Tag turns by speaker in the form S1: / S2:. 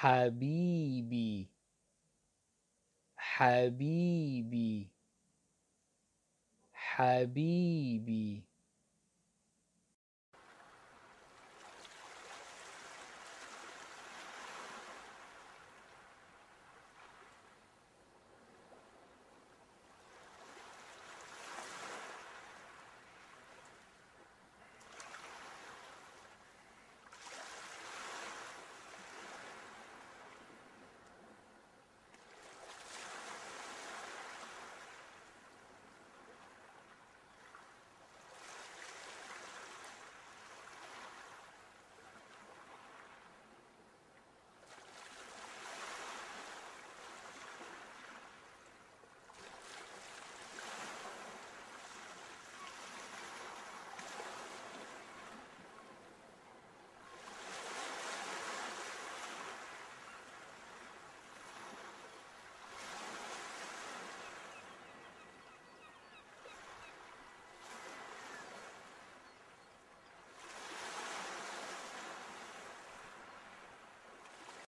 S1: حبيبي حبيبي حبيبي